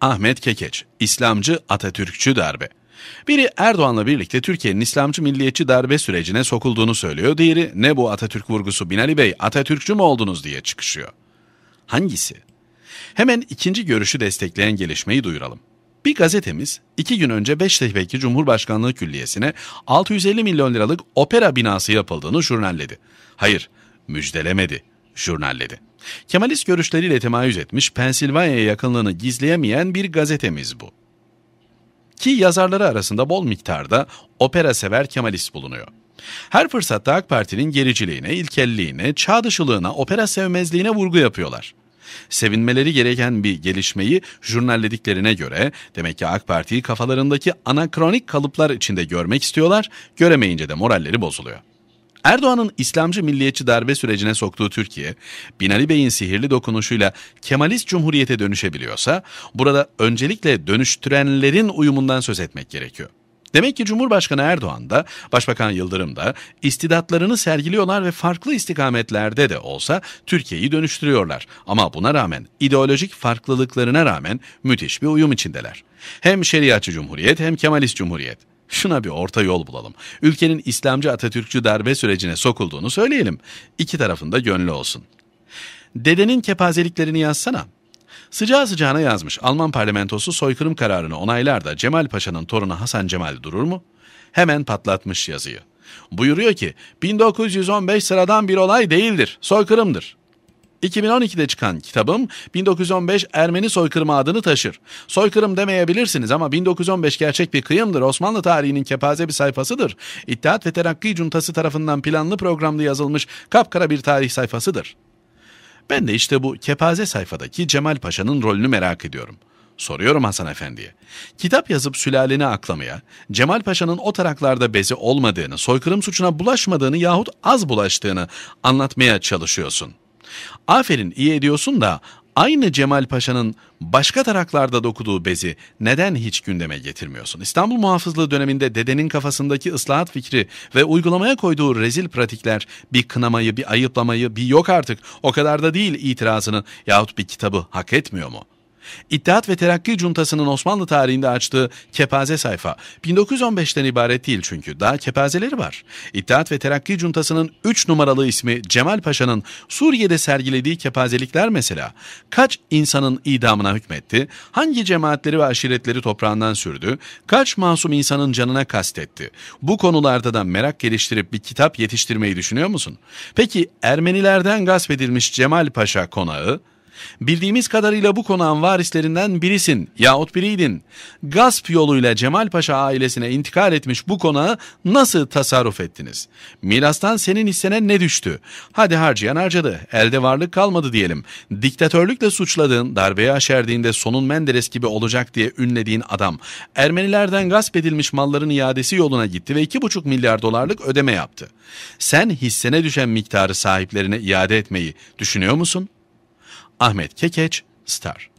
Ahmet Kekeç, İslamcı Atatürkçü darbe. Biri Erdoğan'la birlikte Türkiye'nin İslamcı milliyetçi darbe sürecine sokulduğunu söylüyor. Diğeri ne bu Atatürk vurgusu Binali Bey Atatürkçü mü oldunuz diye çıkışıyor. Hangisi? Hemen ikinci görüşü destekleyen gelişmeyi duyuralım. Bir gazetemiz iki gün önce Beştepe'deki Cumhurbaşkanlığı Külliyesi'ne 650 milyon liralık opera binası yapıldığını jurnalledi. Hayır, müjdelemedi jurnalledi. Kemalist görüşleriyle temayüz etmiş, Pensilvanya'ya yakınlığını gizleyemeyen bir gazetemiz bu. Ki yazarları arasında bol miktarda opera sever Kemalist bulunuyor. Her fırsatta AK Parti'nin gericiliğine, ilkelliğine, çağ dışılığına, opera sevmezliğine vurgu yapıyorlar. Sevinmeleri gereken bir gelişmeyi jurnallediklerine göre demek ki AK Parti'yi kafalarındaki anakronik kalıplar içinde görmek istiyorlar, göremeyince de moralleri bozuluyor. Erdoğan'ın İslamcı milliyetçi darbe sürecine soktuğu Türkiye, Binali Bey'in sihirli dokunuşuyla Kemalist cumhuriyete dönüşebiliyorsa, burada öncelikle dönüştürenlerin uyumundan söz etmek gerekiyor. Demek ki Cumhurbaşkanı Erdoğan da, Başbakan Yıldırım da istidatlarını sergiliyorlar ve farklı istikametlerde de olsa Türkiye'yi dönüştürüyorlar. Ama buna rağmen ideolojik farklılıklarına rağmen müthiş bir uyum içindeler. Hem şeriatçı cumhuriyet hem Kemalist cumhuriyet. Şuna bir orta yol bulalım. Ülkenin İslamcı Atatürkçü darbe sürecine sokulduğunu söyleyelim. İki tarafında gönlü olsun. Dedenin kepazeliklerini yazsana. Sıcağı sıcağına yazmış Alman parlamentosu soykırım kararını onaylar da Cemal Paşa'nın torunu Hasan Cemal durur mu? Hemen patlatmış yazıyı. Buyuruyor ki 1915 sıradan bir olay değildir, soykırımdır. 2012'de çıkan kitabım 1915 Ermeni soykırımı adını taşır. Soykırım demeyebilirsiniz ama 1915 gerçek bir kıyımdır. Osmanlı tarihinin kepaze bir sayfasıdır. İttihat ve Terakki Cuntası tarafından planlı programlı yazılmış kapkara bir tarih sayfasıdır. Ben de işte bu kepaze sayfadaki Cemal Paşa'nın rolünü merak ediyorum. Soruyorum Hasan Efendi'ye. Kitap yazıp sülaleni aklamaya, Cemal Paşa'nın o taraklarda bezi olmadığını, soykırım suçuna bulaşmadığını yahut az bulaştığını anlatmaya çalışıyorsun.'' Aferin iyi ediyorsun da aynı Cemal Paşa'nın başka taraklarda dokuduğu bezi neden hiç gündeme getirmiyorsun? İstanbul muhafızlığı döneminde dedenin kafasındaki ıslahat fikri ve uygulamaya koyduğu rezil pratikler bir kınamayı, bir ayıplamayı, bir yok artık o kadar da değil itirazını yahut bir kitabı hak etmiyor mu?'' İttihat ve Terakki Cuntası'nın Osmanlı tarihinde açtığı kepaze sayfa 1915'ten ibaret değil çünkü daha kepazeleri var. İttihat ve Terakki Cuntası'nın 3 numaralı ismi Cemal Paşa'nın Suriye'de sergilediği kepazelikler mesela kaç insanın idamına hükmetti, hangi cemaatleri ve aşiretleri toprağından sürdü, kaç masum insanın canına kastetti. Bu konularda da merak geliştirip bir kitap yetiştirmeyi düşünüyor musun? Peki Ermenilerden gasp edilmiş Cemal Paşa konağı Bildiğimiz kadarıyla bu konağın varislerinden birisin yahut biriydin. Gasp yoluyla Cemal Paşa ailesine intikal etmiş bu konağı nasıl tasarruf ettiniz? Mirastan senin hissene ne düştü? Hadi harcayan harcadı, elde varlık kalmadı diyelim. Diktatörlükle suçladığın, darbeye aşerdiğinde sonun Menderes gibi olacak diye ünlediğin adam, Ermenilerden gasp edilmiş malların iadesi yoluna gitti ve 2,5 milyar dolarlık ödeme yaptı. Sen hissene düşen miktarı sahiplerine iade etmeyi düşünüyor musun?'' Ahmet Kekeç, Star